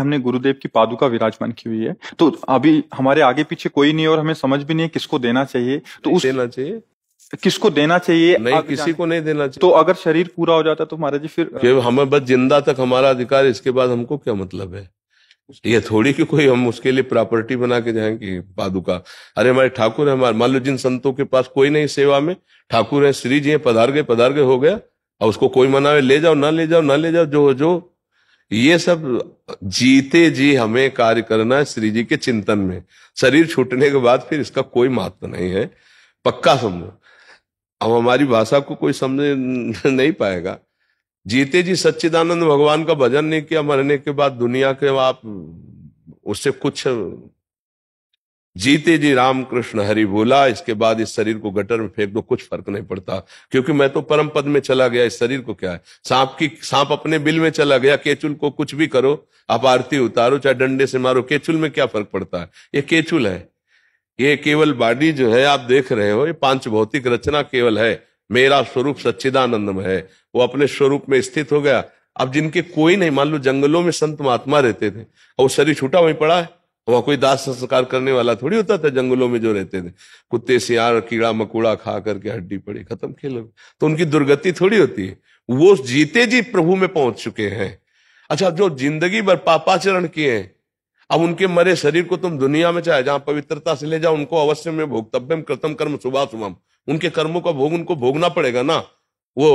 हमने गुरुदेव की पादुका विराजमान की हुई है तो अभी हमारे आगे पीछे कोई नहीं और हमें समझ भी नहीं है किसको देना चाहिए तो उस देना चाहिए किसको देना चाहिए नहीं किसी को नहीं देना चाहिए तो अगर शरीर पूरा हो जाता तो महाराज जी फिर हमें बस जिंदा तक हमारा अधिकार इसके बाद हमको क्या मतलब है ये थोड़ी की कोई हम उसके लिए प्रॉपर्टी बना के जाएंगे पादुका अरे हमारे ठाकुर है हमारे मान लो जिन संतों के पास कोई नहीं सेवा में ठाकुर है श्री जी पधार गए पधार गए हो गया और उसको कोई मनावे ले जाओ ना ले जाओ ना ले जाओ जो जो ये सब जीते जी हमें कार्य करना है श्री जी के चिंतन में शरीर छूटने के बाद फिर इसका कोई महत्व नहीं है पक्का समझो अब हमारी भाषा को कोई समझ नहीं पाएगा जीते जी सच्चिदानंद भगवान का भजन नहीं किया मरने के बाद दुनिया के आप उससे कुछ जीते जी रामकृष्ण हरि बोला इसके बाद इस शरीर को गटर में फेंक दो कुछ फर्क नहीं पड़ता क्योंकि मैं तो परम पद में चला गया इस शरीर को क्या है सांप की सांप अपने बिल में चला गया केचुल को कुछ भी करो आप आरती उतारो चाहे डंडे से मारो केचुल में क्या फर्क पड़ता है ये केचुल है ये केवल बॉडी जो है आप देख रहे हो ये पांच भौतिक रचना केवल है मेरा स्वरूप सच्चिदानंद है वो अपने स्वरूप में स्थित हो गया अब जिनके कोई नहीं मान लो जंगलों में संत महात्मा रहते थे और वो शरीर छूटा वहीं पड़ा है वह कोई दास संस्कार करने वाला थोड़ी होता था जंगलों में जो रहते थे कुत्ते सियार कीड़ा मकोड़ा खा करके हड्डी पड़ी खत्म खेल तो उनकी दुर्गति थोड़ी होती है वो जीते जी प्रभु में पहुंच चुके हैं अच्छा जो जिंदगी भर पापाचरण किए हैं अब उनके मरे शरीर को तुम दुनिया में चाहे जहां पवित्रता से ले जाओ उनको अवश्य में भोगतव्यम कृतम कर्म सुबह सुबह उनके कर्मों का भोग उनको भोगना पड़ेगा ना वो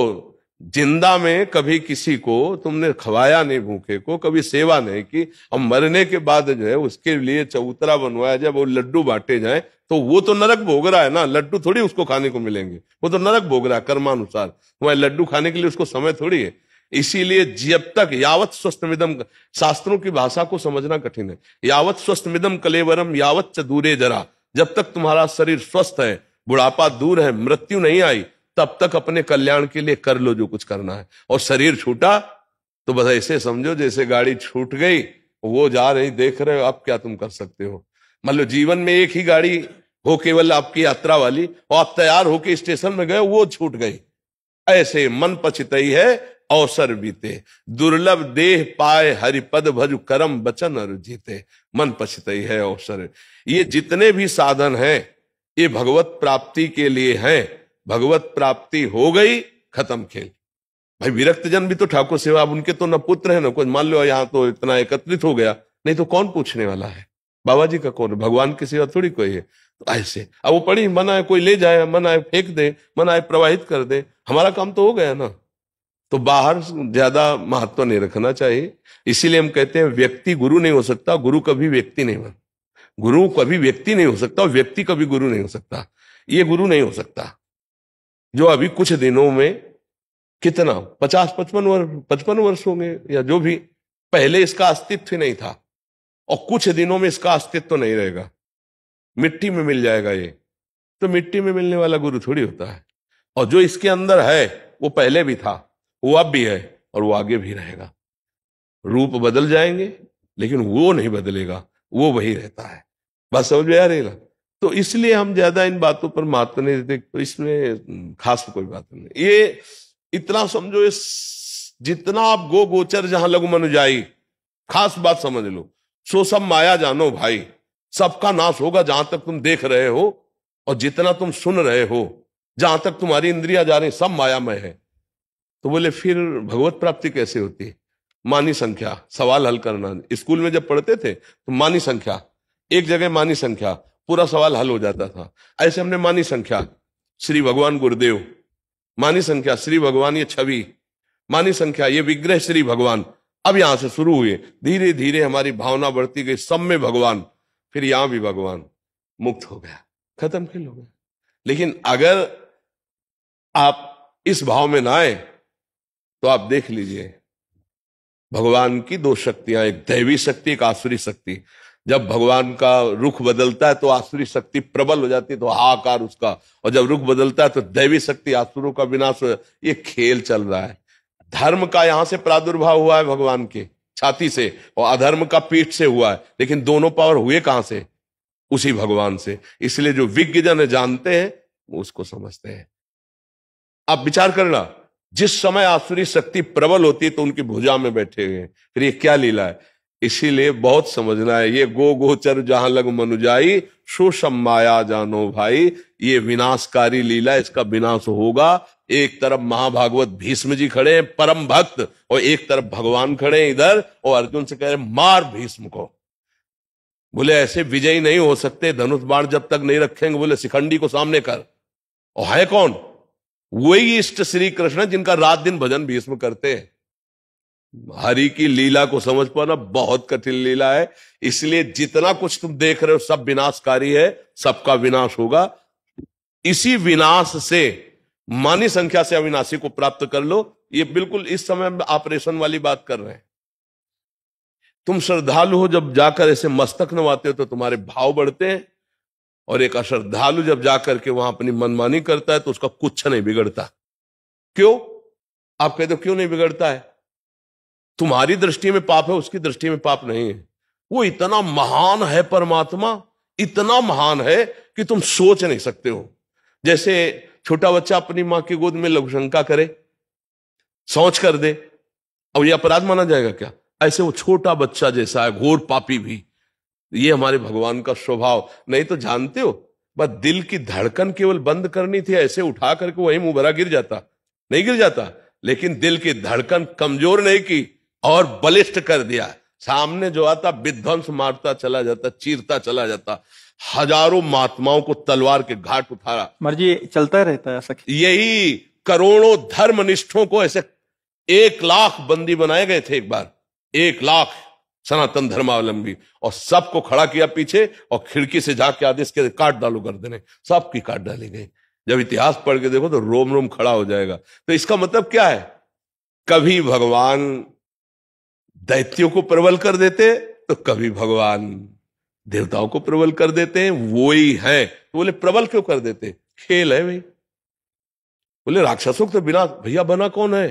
जिंदा में कभी किसी को तुमने खवाया नहीं भूखे को कभी सेवा नहीं की और मरने के बाद जो है उसके लिए चबूतरा बनवाया जाए वो लड्डू बांटे जाए तो वो तो नरक भोग रहा है ना लड्डू थोड़ी उसको खाने को मिलेंगे वो तो नरक भोग रहा है कर्मानुसार वह लड्डू खाने के लिए उसको समय थोड़ी है इसीलिए जब तक यावत स्वस्थ मिदम शास्त्रों की भाषा को समझना कठिन है यावत स्वस्थ मिदम कलेवरम यावत च दूरे जरा जब तक तुम्हारा शरीर स्वस्थ है बुढ़ापा दूर है मृत्यु नहीं आई तब तक अपने कल्याण के लिए कर लो जो कुछ करना है और शरीर छूटा तो बस ऐसे समझो जैसे गाड़ी छूट गई वो जा रही देख रहे हो आप क्या तुम कर सकते हो मान लो जीवन में एक ही गाड़ी हो केवल आपकी यात्रा वाली और आप तैयार होके स्टेशन में गए वो छूट गई ऐसे मन पछितई है अवसर बीते दुर्लभ देह पाए हरिपद भज करम बचन और जीते मन पचित है अवसर ये जितने भी साधन हैं ये भगवत प्राप्ति के लिए हैं भगवत प्राप्ति हो गई खत्म खेल भाई विरक्त जन भी तो ठाकुर सेवा अब उनके तो न पुत्र है ना कुछ मान लो यहाँ तो इतना एकत्रित हो गया नहीं तो कौन पूछने वाला है बाबा जी का कौन भगवान की सेवा थोड़ी कोई है तो ऐसे अब वो पड़ी मन आए कोई ले जाए मन आए फेंक दे मन आए प्रवाहित कर दे हमारा काम तो हो गया ना तो बाहर ज्यादा महत्व नहीं रखना चाहिए इसीलिए हम कहते हैं व्यक्ति गुरु नहीं हो सकता गुरु कभी व्यक्ति नहीं बन गुरु कभी व्यक्ति नहीं हो सकता व्यक्ति कभी गुरु नहीं हो सकता ये गुरु नहीं हो सकता जो अभी कुछ दिनों में कितना पचास पचपन वर्ष पचपन वर्ष होंगे या जो भी पहले इसका अस्तित्व ही नहीं था और कुछ दिनों में इसका अस्तित्व नहीं रहेगा मिट्टी में मिल जाएगा ये तो मिट्टी में मिलने वाला गुरु थोड़ी होता है और जो इसके अंदर है वो पहले भी था वो अब भी है और वो आगे भी रहेगा रूप बदल जाएंगे लेकिन वो नहीं बदलेगा वो वही रहता है बस समझ में आ रही तो इसलिए हम ज्यादा इन बातों पर महत्व नहीं देते तो इसमें हम्म, खास कोई बात नहीं ये इतना समझो ये जितना आप गो गोचर जहां लघु मनुजाई खास बात समझ लो सो सब माया जानो भाई सबका नाश होगा जहां तक तुम देख रहे हो और जितना तुम सुन रहे हो जहां तक तुम्हारी इंद्रिया जा रही सब मायामय है तो बोले फिर भगवत प्राप्ति कैसे होती है मानी संख्या सवाल हल करना स्कूल में जब पढ़ते थे तो मानी संख्या एक जगह मानी संख्या पूरा सवाल हल हो जाता था ऐसे हमने मानी संख्या श्री भगवान गुरुदेव मानी संख्या श्री भगवान ये छवि मानी संख्या ये विग्रह श्री भगवान अब यहां से शुरू हुए धीरे धीरे हमारी भावना बढ़ती गई सब में भगवान फिर यहां भी भगवान मुक्त हो गया खत्म खेल हो गया लेकिन अगर आप इस भाव में ना आए तो आप देख लीजिए भगवान की दो शक्तियां एक दैवी शक्ति एक आसुरी शक्ति जब भगवान का रुख बदलता है तो आसुरी शक्ति प्रबल हो जाती है तो हाकार उसका और जब रुख बदलता है तो दैवी शक्ति आसुरों का विनाश हो ये खेल चल रहा है धर्म का यहां से प्रादुर्भाव हुआ है भगवान के छाती से और अधर्म का पीठ से हुआ है लेकिन दोनों पावर हुए कहां से उसी भगवान से इसलिए जो विज्ञजन जानते हैं वो उसको समझते हैं आप विचार करना जिस समय आसुरी शक्ति प्रबल होती है तो उनकी भुजा में बैठे हुए हैं फिर ये क्या लीला है इसीलिए बहुत समझना है ये गो गोचर जहां लग मनुजाई सुषम माया जानो भाई ये विनाशकारी लीला इसका विनाश होगा एक तरफ महाभागवत भीष्म जी खड़े हैं परम भक्त और एक तरफ भगवान खड़े हैं इधर और अर्जुन से कह रहे मार भीष्म को बोले ऐसे विजयी नहीं हो सकते धनुष बाण जब तक नहीं रखेंगे बोले शिखंडी को सामने कर और है कौन वही इष्ट श्री कृष्ण जिनका रात दिन भजन भीष्म करते हैं हरि की लीला को समझ पाना बहुत कठिन लीला है इसलिए जितना कुछ तुम देख रहे हो सब विनाशकारी है सबका विनाश होगा इसी विनाश से मानी संख्या से अविनाशी को प्राप्त कर लो ये बिल्कुल इस समय ऑपरेशन वाली बात कर रहे हैं तुम श्रद्धालु हो जब जाकर ऐसे मस्तक नवाते हो तो तुम्हारे भाव बढ़ते हैं और एक अश्रद्धालु जब जाकर के वहां अपनी मनमानी करता है तो उसका कुछ नहीं बिगड़ता क्यों आप कहते हो क्यों नहीं बिगड़ता है तुम्हारी दृष्टि में पाप है उसकी दृष्टि में पाप नहीं है वो इतना महान है परमात्मा इतना महान है कि तुम सोच नहीं सकते हो जैसे छोटा बच्चा अपनी मां की गोद में लघुशंका करे सोच कर दे अब ये अपराध माना जाएगा क्या ऐसे वो छोटा बच्चा जैसा है घोर पापी भी ये हमारे भगवान का स्वभाव नहीं तो जानते हो बस दिल की धड़कन केवल बंद करनी थी ऐसे उठा करके वही मुंह भरा गिर जाता नहीं गिर जाता लेकिन दिल की धड़कन कमजोर नहीं की और बलिष्ठ कर दिया सामने जो आता विध्वंस मारता चला जाता चीरता चला जाता हजारों महात्माओं को तलवार के घाट उठारा मर्जी चलता रहता है ऐसा यही करोड़ों धर्मनिष्ठों को ऐसे एक लाख बंदी बनाए गए थे एक बार एक लाख सनातन धर्मावलंबी और सबको खड़ा किया पीछे और खिड़की से जाके आदेश के काट डालो कर देने सबकी काट डाली गई जब इतिहास पढ़ के देखो तो रोम रोम खड़ा हो जाएगा तो इसका मतलब क्या है कभी भगवान दैत्यों को प्रबल कर देते तो कभी भगवान देवताओं को प्रबल कर देते हैं वो ही है तो बोले प्रबल क्यों कर देते खेल है भाई बोले राक्षसों को तो बिना भैया बना कौन है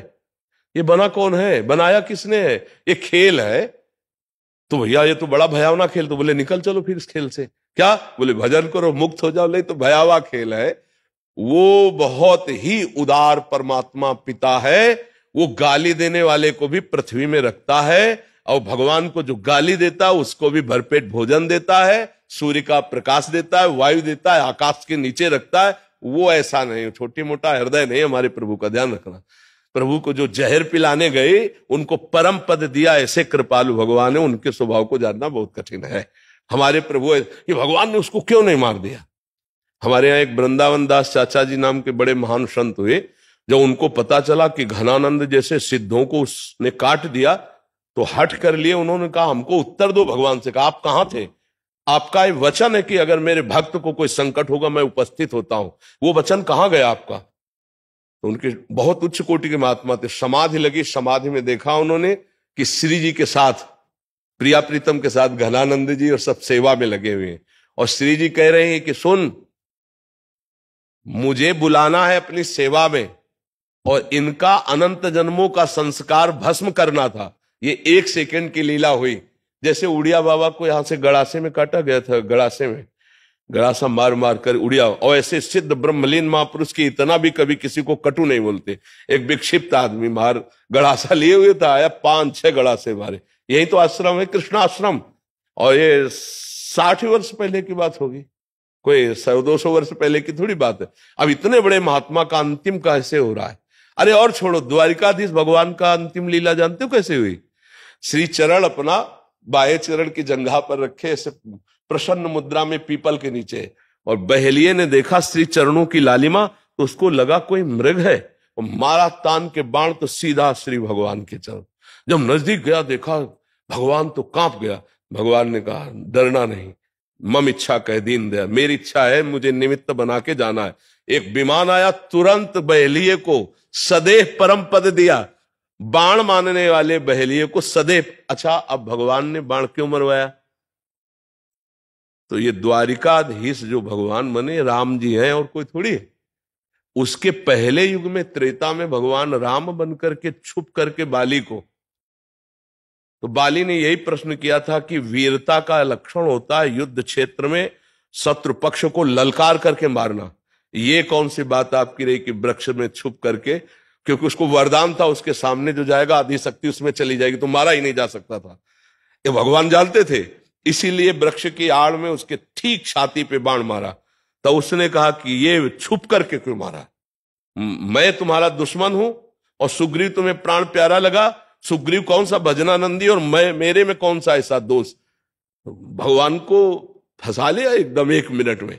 ये बना कौन है बनाया किसने है ये खेल है तो भैया ये तो बड़ा भयावना खेल तो बोले निकल चलो फिर इस खेल से क्या बोले भजन करो मुक्त हो जाओ नहीं तो भयावा खेल है वो बहुत ही उदार परमात्मा पिता है वो गाली देने वाले को भी पृथ्वी में रखता है और भगवान को जो गाली देता है उसको भी भरपेट भोजन देता है सूर्य का प्रकाश देता है वायु देता है आकाश के नीचे रखता है वो ऐसा नहीं छोटी मोटा हृदय नहीं हमारे प्रभु का ध्यान रखना प्रभु को जो जहर पिलाने गए उनको परम पद दिया ऐसे कृपालु भगवान है उनके स्वभाव को जानना बहुत कठिन है हमारे प्रभु ये भगवान ने उसको क्यों नहीं मार दिया हमारे यहाँ एक वृंदावन दास चाचा जी नाम के बड़े महान संत हुए जब उनको पता चला कि घनानंद जैसे सिद्धों को उसने काट दिया तो हट कर लिए उन्होंने कहा हमको उत्तर दो भगवान से कहा आप कहां थे आपका ये वचन है कि अगर मेरे भक्त को कोई संकट होगा मैं उपस्थित होता हूं वो वचन कहाँ गया आपका तो उनके बहुत उच्च कोटि के महात्मा थे समाधि लगी समाधि में देखा उन्होंने कि श्री जी के साथ प्रिया प्रीतम के साथ घनानंद जी और सब सेवा में लगे हुए हैं और श्री जी कह रहे हैं कि सुन मुझे बुलाना है अपनी सेवा में और इनका अनंत जन्मों का संस्कार भस्म करना था ये एक सेकंड की लीला हुई जैसे उड़िया बाबा को यहां से गड़ासे में काटा गया था गड़ासे में गड़ासा मार मार कर उड़िया और ऐसे सिद्ध ब्रह्मलीन महापुरुष की इतना भी कभी किसी को कटु नहीं बोलते एक विक्षिप्त आदमी मार गड़ासा लिए हुए था आया पांच छह गड़ासे मारे यही तो आश्रम है कृष्ण आश्रम और ये साठ वर्ष पहले की बात होगी कोई सौ दो सौ वर्ष पहले की थोड़ी बात है अब इतने बड़े महात्मा का अंतिम कैसे हो रहा है अरे और छोड़ो द्वारिकाधीश भगवान का अंतिम लीला जानते हो कैसे हुई श्री चरण अपना बाह्य चरण की जंघा पर रखे ऐसे प्रसन्न मुद्रा में पीपल के नीचे और बहेलिए ने देखा श्री चरणों की लालिमा तो उसको लगा कोई मृग है और मारा तान के बाण तो सीधा श्री भगवान के चरण जब नजदीक गया देखा भगवान तो कांप गया भगवान ने कहा डरना नहीं मम इच्छा कह दीन दया मेरी इच्छा है मुझे निमित्त बना के जाना है एक विमान आया तुरंत बहेलिए को सदैव परम पद दिया बाण मानने वाले बहेलिए को सदैव अच्छा अब भगवान ने बाण क्यों मरवाया तो ये द्वारिकाधीश जो भगवान बने राम जी हैं और कोई थोड़ी है उसके पहले युग में त्रेता में भगवान राम बनकर के छुप करके बाली को तो बाली ने यही प्रश्न किया था कि वीरता का लक्षण होता है युद्ध क्षेत्र में शत्रु पक्ष को ललकार करके मारना ये कौन सी बात आपकी रही कि वृक्ष में छुप करके क्योंकि उसको वरदान था उसके सामने जो जाएगा आधी शक्ति उसमें चली जाएगी तो मारा ही नहीं जा सकता था ये भगवान जानते थे इसीलिए वृक्ष की आड़ में उसके ठीक छाती पे बाण मारा तो उसने कहा कि ये छुप करके क्यों मारा मैं तुम्हारा दुश्मन हूं और सुग्रीव तुम्हें प्राण प्यारा लगा सुग्रीव कौन सा भजनानंदी और मैं मेरे में कौन सा ऐसा दोष भगवान को फंसा लिया एकदम एक मिनट में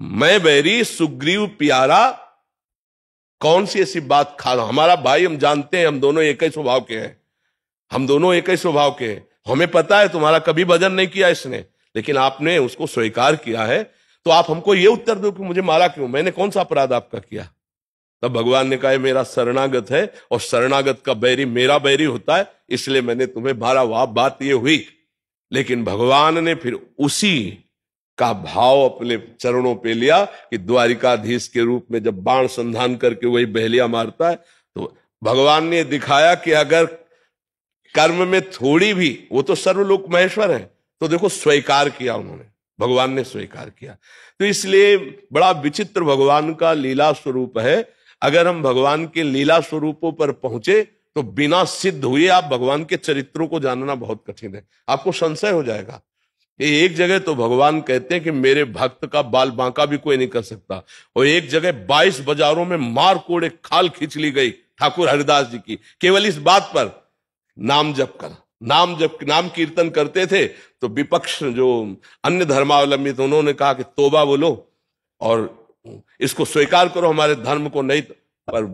मैं बैरी सुग्रीव प्यारा कौन सी ऐसी बात खा रहा हमारा भाई हम जानते हैं हम दोनों एक ही स्वभाव के हैं हम दोनों एक ही स्वभाव के हैं हमें पता है तुम्हारा कभी भजन नहीं किया इसने लेकिन आपने उसको स्वीकार किया है तो आप हमको ये उत्तर दो कि मुझे मारा क्यों मैंने कौन सा अपराध आपका किया तब भगवान ने कहा मेरा शरणागत है और शरणागत का बैरी मेरा बैरी होता है इसलिए मैंने तुम्हें मारा वाह बात ये हुई लेकिन भगवान ने फिर उसी का भाव अपने चरणों पे लिया कि द्वारिकाधीश के रूप में जब बाण संधान करके वही बहलिया मारता है तो भगवान ने दिखाया कि अगर कर्म में थोड़ी भी वो तो सर्वलोक महेश्वर है तो देखो स्वीकार किया उन्होंने भगवान ने स्वीकार किया तो इसलिए बड़ा विचित्र भगवान का लीला स्वरूप है अगर हम भगवान के लीला स्वरूपों पर पहुंचे तो बिना सिद्ध हुए आप भगवान के चरित्रों को जानना बहुत कठिन है आपको संशय हो जाएगा एक जगह तो भगवान कहते हैं कि मेरे भक्त का बाल बांका भी कोई नहीं कर सकता और एक जगह 22 बाजारों में मार कोड़े खाल खींच ली गई ठाकुर हरिदास जी की केवल इस बात पर नाम जप कर नाम जब नाम कीर्तन करते थे तो विपक्ष जो अन्य धर्मावलंबी थे उन्होंने कहा कि तोबा बोलो और इसको स्वीकार करो हमारे धर्म को नहीं तो- पर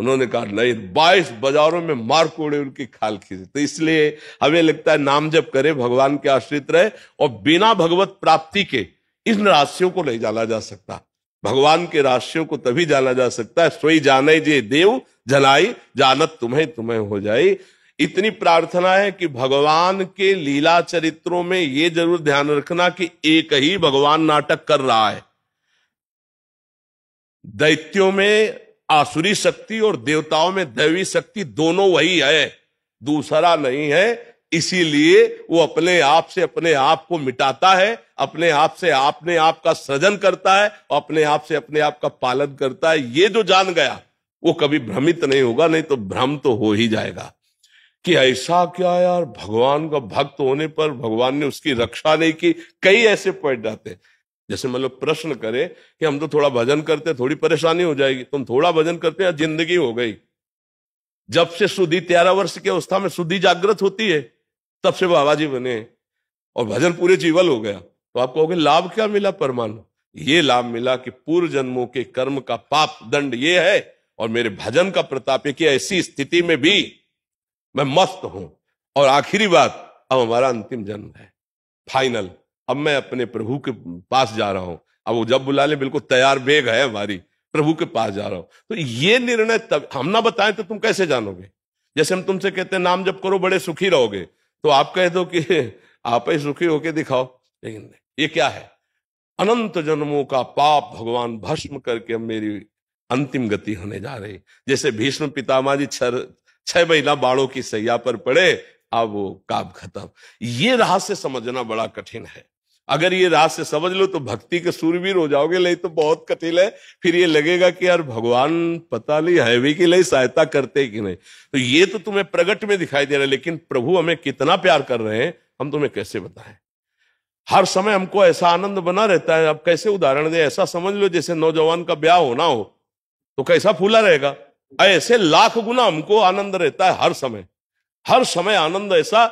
उन्होंने कहा नहीं बाईस बाजारों में मार कोड़े उनकी खाल खींचे तो इसलिए हमें लगता है नाम जब करे भगवान के आश्रित रहे और बिना भगवत प्राप्ति के इन राशियों को नहीं जाना जा सकता भगवान के राशियों को तभी जाना जा सकता है सोई जाने जे देव जलाई जानत तुम्हें तुम्हें हो जाए इतनी प्रार्थना है कि भगवान के लीला चरित्रों में ये जरूर ध्यान रखना कि एक ही भगवान नाटक कर रहा है दैत्यों में आसुरी शक्ति और देवताओं में दैवी शक्ति दोनों वही है दूसरा नहीं है इसीलिए वो अपने आप से अपने आप को मिटाता है अपने आप से आपने आप का सृजन करता है और अपने आप से अपने आप का पालन करता है ये जो जान गया वो कभी भ्रमित नहीं होगा नहीं तो भ्रम तो हो ही जाएगा कि ऐसा क्या यार भगवान का भक्त होने पर भगवान ने उसकी रक्षा नहीं की कई ऐसे पॉइंट आते हैं जैसे मतलब प्रश्न करे कि हम तो थोड़ा भजन करते थोड़ी परेशानी हो जाएगी तुम थोड़ा भजन करते हैं जिंदगी हो गई जब से शुद्धि तेरह वर्ष की अवस्था में शुद्धि जागृत होती है तब से बाबा जी बने और भजन पूरे जीवल हो गया तो आप कहोगे लाभ क्या मिला परमाणु ये लाभ मिला कि पूर्व जन्मों के कर्म का पाप दंड ये है और मेरे भजन का प्रताप है कि ऐसी स्थिति में भी मैं मस्त हूं और आखिरी बात अब हमारा अंतिम जन्म है फाइनल अब मैं अपने प्रभु के पास जा रहा हूं अब वो जब बुला ले बिल्कुल तैयार बेग है हमारी प्रभु के पास जा रहा हूं तो ये निर्णय तब हम ना बताएं तो तुम कैसे जानोगे जैसे हम तुमसे कहते हैं नाम जब करो बड़े सुखी रहोगे तो आप कह दो कि आप ही सुखी होके दिखाओ लेकिन ये क्या है अनंत जन्मों का पाप भगवान भस्म करके मेरी अंतिम गति होने जा रही जैसे भीष्म पितामा जी छह महीना बाड़ों की सैया पर पड़े अब वो काब खत्म ये रहस्य समझना बड़ा कठिन है अगर ये रात से समझ लो तो भक्ति के सूरवीर हो जाओगे नहीं तो बहुत कठिन है फिर ये लगेगा कि यार भगवान पता नहीं है भी कि नहीं सहायता करते कि नहीं तो ये तो तुम्हें प्रगट में दिखाई दे रहा है लेकिन प्रभु हमें कितना प्यार कर रहे हैं हम तुम्हें कैसे बताएं हर समय हमको ऐसा आनंद बना रहता है अब कैसे उदाहरण दे ऐसा समझ लो जैसे नौजवान का ब्याह होना हो तो कैसा फूला रहेगा ऐसे लाख गुना हमको आनंद रहता है हर समय हर समय आनंद ऐसा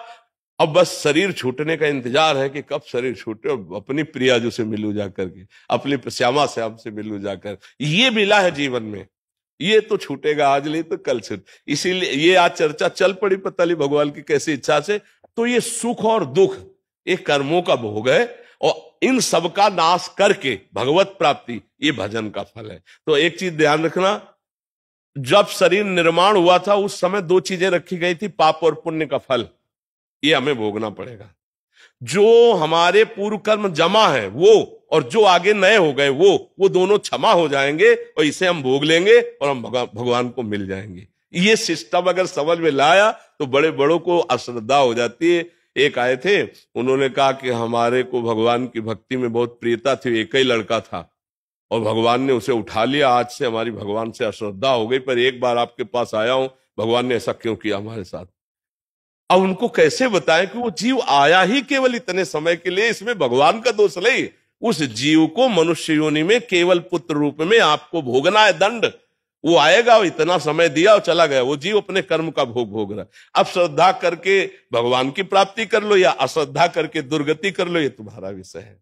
अब बस शरीर छूटने का इंतजार है कि कब शरीर छूटे और अपनी प्रिया जी से मिलू जा करके अपनी श्यामा श्याम से मिलू जाकर ये मिला है जीवन में ये तो छूटेगा आज नहीं तो कल से इसीलिए ये आज चर्चा चल पड़ी पता नहीं भगवान की कैसी इच्छा से तो ये सुख और दुख ये कर्मों का भोग है और इन सब का नाश करके भगवत प्राप्ति ये भजन का फल है तो एक चीज ध्यान रखना जब शरीर निर्माण हुआ था उस समय दो चीजें रखी गई थी पाप और पुण्य का फल ये हमें भोगना पड़ेगा जो हमारे पूर्व कर्म जमा है वो और जो आगे नए हो गए वो वो दोनों क्षमा हो जाएंगे और इसे हम भोग लेंगे और हम भगवान को मिल जाएंगे ये सिस्टम अगर समझ में लाया तो बड़े बड़ों को अश्रद्धा हो जाती है एक आए थे उन्होंने कहा कि हमारे को भगवान की भक्ति में बहुत प्रियता थी एक ही लड़का था और भगवान ने उसे उठा लिया आज से हमारी भगवान से अश्रद्धा हो गई पर एक बार आपके पास आया हूं भगवान ने ऐसा क्यों किया हमारे साथ अब उनको कैसे बताएं कि वो जीव आया ही केवल इतने समय के लिए इसमें भगवान का दोष नहीं उस जीव को मनुष्य योनि में केवल पुत्र रूप में आपको भोगना है दंड वो आएगा वो इतना समय दिया और चला गया वो जीव अपने कर्म का भोग भोग रहा अब श्रद्धा करके भगवान की प्राप्ति कर लो या अश्रद्धा करके दुर्गति कर लो ये तुम्हारा विषय है